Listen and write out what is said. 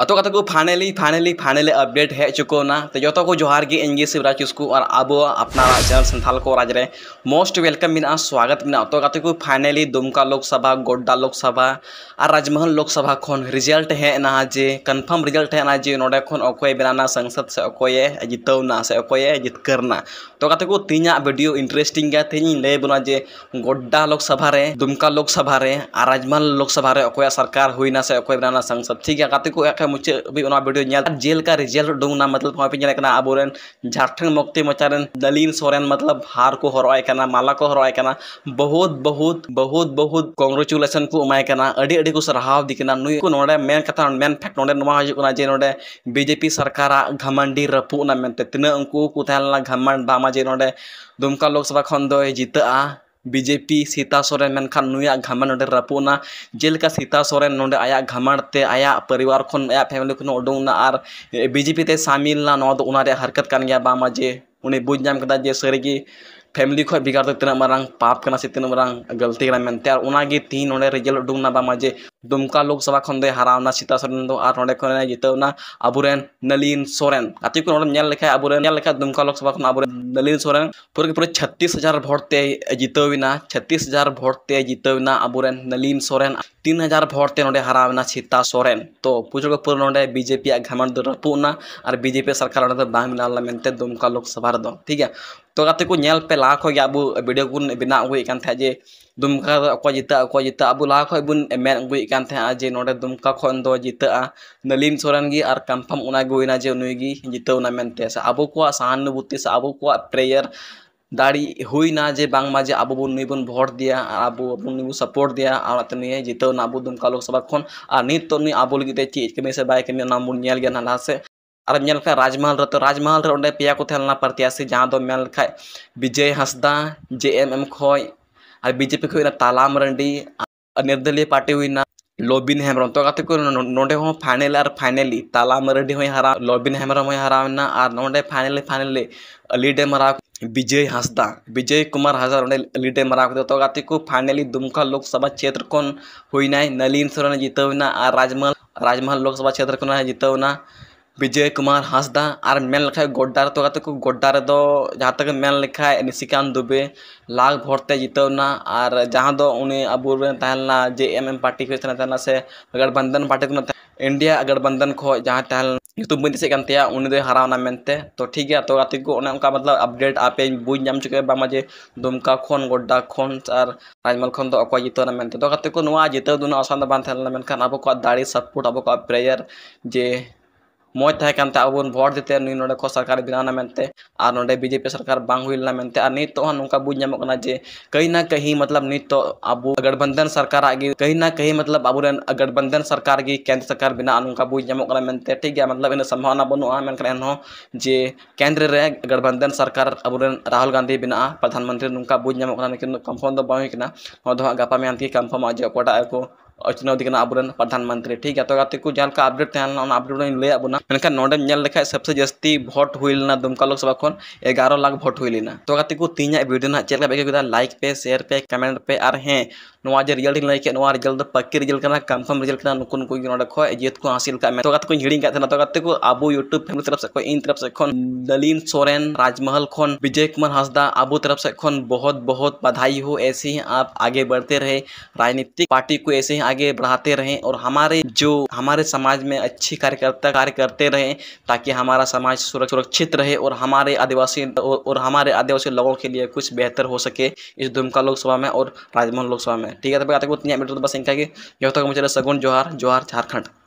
अतो कथा को फाइनली फाइनली फाइनली अपडेट हे चुकोना तो जो तो को जोहार गे एनजी शिवराज चुस्कू और अब अपना जन संथाल को राज मोस्ट वेलकम मे स्वागत में अतो कथा को फाइनली दुमका लोकसभा गोड्डा लोकसभा और राजमहल लोकसभा खन रिजल्ट हेना जे कन्फर्म रिजल्ट हेना जे नोडे खन अखय बनाना संसद से अखये जितवना से अखये जितकरना तो कथा को तीना वीडियो इंटरेस्टिंग गया तीन लै बना जे गोड्डा लोकसभा रे दुमका लोकसभा रे और राजमहल लोकसभा रे अखया सरकार हुईना से अखय बनाना संसद ठीक है कथा को ᱢᱩᱪᱟᱹᱫ ᱦᱟᱹᱵᱤᱡ ᱚᱱᱟ ᱵᱷᱤᱰᱤᱭᱳ ᱧᱮᱞ रिजल्ट डूंगना मतलब वहाँ अब झारखंड मुक्ति मोर्चा दलिन सोरेन मतलब हार को हरवाए माला को हरवाए बहुत बहुत बहुत बहुत कंग्रेचुलेसन को एमाय को सराहदी जे नोडे बीजेपी सरकार घमंडी रपूना तीना उनको को घमंड बामा जे नोडे लोकसभा जितना बीजेपी सीता सोरेन मेनखान नुआ घमंड नोडे रपुना जेलका सीता सोरेन ना आया घमंड आया परिवार खन आया फैमिली खन उडूंगना और बीजेपी ते शामिल ना नोद उनारे हरकत करन गया बामा जे उन्हें बुझ नाम कदा जे सरीगी फैमिली खो बिगाड़ तना मारंग पाप करना से तना मारंग गलती करना मेनते आर उनागे तीन नोडे रिजल्ट उडूंगना बामा जे दुमका लोकसभा खन दे हरावना सीता सोरेन दो और नोडे खन जितवना अबुरेन नलिन सोरेन गति को नोडे नेल लेखा अबुरेन नेल लेखा दुमका लोकसभा खन अबुरेन नलिन सोरेन पूरे पूरे 36000 वोट ते जितवना 36000 वोट ते जितवना अबुरेन नलिन सोरेन 3000 वोट ते नोडे हरावना सीता सोरेन तो पूछो को पूरे नोडे बीजेपी घमंड दो रपुना और बीजेपी सरकार नोडे बांग मिलाला मेनते दुमका लोकसभा दो ठीक है तो गति को नेल पे ला खो अब वीडियो गुन बिना हुई कान था जे दुमका जिता जिता अब ला खो बुन मेन हुई ᱠᱟᱱ ᱛᱟᱦᱮᱸᱜᱼᱟ ᱡᱮ ᱱᱚᱰᱮ ᱫᱩᱢᱠᱟ ᱠᱷᱚᱱ ᱫᱚ ᱡᱤᱛᱟᱹᱜᱼᱟ ᱱᱟᱞᱤᱱ ᱥᱚᱨᱮᱱ ᱜᱮ ᱟᱨ ᱠᱚᱱᱯᱷᱟᱨᱢ ᱚᱱᱟ ᱜᱮ ᱦᱩᱭᱱᱟ ᱡᱮ ᱱᱩᱭ ᱜᱮ ᱡᱤᱛᱟᱹᱣᱱᱟ ᱢᱮᱱᱛᱮ ᱥᱮ ᱟᱵᱚ ᱠᱚᱣᱟᱜ ᱥᱟᱦᱟᱱᱩᱵᱷᱩᱛᱤ ᱥᱮ ᱟᱵᱚ ᱠᱚᱣᱟᱜ ᱯᱨᱮᱭᱟᱨ दाड़ी हुई ना जे बांगमा जे आबो बन नुबन भोट दिया आबो बन नुबु सपोर्ट दिया और तो नहीं जितो ना आबो दुमका लोकसभा खन और नित तो नहीं आबो लगे चीज कमी से बाय कमी ना बन नेल गया ना से और नेल खा राजमहल रे तो राजमहल रे ओंडे पेया को थेलना प्रत्याशी जहां दो मेल खा Vijay Hansda J M M खय और बीजेपी खय तालाम रंडी निर्दलीय पार्टी हुई ना लबिन हेम्रम तो ना फाइनल और फाइनल तलामी हरा लबिन हेम्रम हरावना और ना फाइनल फाइनल अलीडेम हरा विजय हंसदा विजय कुमार हंसदा अलीडेम हरा तो को फाइनल दुमका लोकसभा क्षेत्र होना नलिन सोरेन जितवना और राजमहल राजमहल लोकसभा क्षेत्र जितवना विजय कुमार हांसदा और मेन लिखा है गोड्डा तो को गोड्डा रो जहाँ तक मेन लिखा निशिकांत दुबे लाख भोटते जितवना और जहाँ दो उन्हें अब जे एम एम पार्टी खुद से गठबंधन पार्टी को इंडिया गठबंधन खो जहाँ यूट्यूब बन दिशा उन्हें हराना मनते तो ठीक है तो गति को मतलब अपडेट आपे बुझ नाम चुके बामा दुमका खन गोड्डा खन और राजमहल खन तो जितना मनते तो गति को जितना असान बान अब दाड़ी सपोर्ट अब प्रेयर जे ᱢᱚᱡᱽ ᱛᱟᱦᱮᱸ ᱠᱟᱱ ᱛᱮ ᱟᱵᱚ ᱵᱚᱱ ᱵᱷᱳᱴ ᱫᱤᱛᱮ ᱱᱩᱭ ᱱᱚᱰᱮ ᱠᱷᱚᱱ कहीं ना कहीं मतलब नित अब गठबंधन सरकार आगे कहीं ना कहीं मतलब अब गठबंधन सरकार की केंद्र सरकार बिना नौका बुझ जमोना ठीक है मतलब इन संभावना बनूआ मेन जे केंद्र रे गठबंधन सरकार अब राहुल गांधी बना प्रधानमंत्री नौका बुझ जमोना लेकिन तो बहुत गपा में कंफर्म जे को ᱩᱪᱷᱱᱟᱹᱣ ᱫᱤᱠᱟᱱᱟ ᱟᱵᱚᱨᱮᱱ ᱯᱨᱚᱫᱷᱟᱱ ᱢᱚᱱᱛᱨᱤ ᱴᱷᱤᱠ ᱜᱮᱭᱟ ᱛᱚ ᱜᱟᱛᱮ ᱠᱚ ᱡᱟᱦᱟᱸ ᱞᱮᱠᱟ ᱟᱯᱰᱮᱴ ᱛᱟᱦᱮᱸ ᱞᱮᱱᱟ ᱚᱱᱟ ᱟᱯᱰᱮᱴ ᱤᱧ ᱞᱟᱹᱭᱟᱫ ᱵᱚᱱᱟ ᱢᱮᱱᱠᱷᱟᱱ ᱱᱚᱰᱮᱢ ᱧᱮᱞ ᱞᱮᱠᱷᱟᱡ ᱥᱚᱵᱥᱮ ᱡᱟᱹᱥᱛᱤ ᱵᱷᱳᱴ ᱦᱩᱭ ᱞᱮᱱᱟ ᱫᱩᱢᱠᱟ ᱞᱳᱠ ᱥᱚᱵᱷᱟ ᱠᱷᱚᱱ ᱮᱜᱟᱨᱚ ᱞᱟᱠᱷ ᱵᱷᱳᱴ ᱦᱩᱭ ᱞᱮᱱᱟ ᱛᱚ ᱜᱟᱛᱮ ᱠᱚ ᱛᱤᱦᱤᱧᱟᱜ ᱵᱷᱤᱰᱤᱭᱳ ᱱᱟᱦᱟᱜ ᱪᱮᱫ ᱞᱮᱠᱟ ᱵᱮᱜᱮ ᱠᱮᱫᱟ ᱞᱟᱭᱤᱠ ᱯᱮ ᱥᱮᱭᱟᱨ ᱯᱮ ᱠᱚᱢᱮᱱᱴ ᱯᱮ ᱟᱨ ᱦᱮᱸ ᱱᱚᱣᱟ ᱡᱮ ᱨᱤᱡᱟᱞᱴ ᱤᱧ ᱞᱟᱹᱭ ᱠᱮᱫ ᱱᱚᱣᱟ ᱨᱤᱡᱟᱞᱴ ᱫᱚ ᱯᱟᱹᱠᱤ ᱨᱤᱡᱟᱞᱴ ᱠᱟᱱᱟ ᱠᱚᱱᱯᱷᱟᱨᱢ ᱨᱤᱡᱟᱞᱴ ᱠᱟᱱᱟ ᱱᱩᱠᱩ ᱱᱩᱠᱩ ᱜᱮ ᱱᱚᱰᱮ ᱠᱷᱚᱡ ᱡᱤᱛ ᱠᱚ ᱦᱟᱹᱥᱤᱞ ᱠᱟᱜ ᱢᱮ ᱛᱚ ᱜᱟᱛᱮ ᱠᱚᱧ ᱦᱤᱲᱤᱧ ᱠᱟᱜ ᱛᱟᱦᱮᱱᱟ ᱛᱚ ᱜᱟᱛᱮ ᱠᱚ ᱟᱵᱚ ᱤᱭᱩᱴᱩᱵ ᱯᱷᱮᱢᱤᱞᱤ ᱛᱚᱨᱚᱯ ᱥᱮᱫ ᱠᱷᱚᱱ ᱤᱧ ᱛᱚᱨᱚᱯ ᱥᱮᱫ ᱠᱷᱚᱱ दलीन सोरेन राजमहल खोन विजय कुमार हंसदा अबू तरफ से खोन बहुत बहुत बधाई हो ऐसे ही आप आगे बढ़ते रहे राजनीतिक पार्टी को ऐसे ही आगे बढ़ाते रहें और हमारे जो हमारे समाज में अच्छी कार्यकर्ता कार्य करते रहें ताकि हमारा समाज सुरक्षित रहे और हमारे आदिवासी और हमारे आदिवासी लोगों के लिए कुछ बेहतर हो सके इस दुमका लोकसभा में और राजमोहन लोकसभा में ठीक है तो, तो बस इनका कि जो तक मुझे सगुन जोहार जोहार झारखंड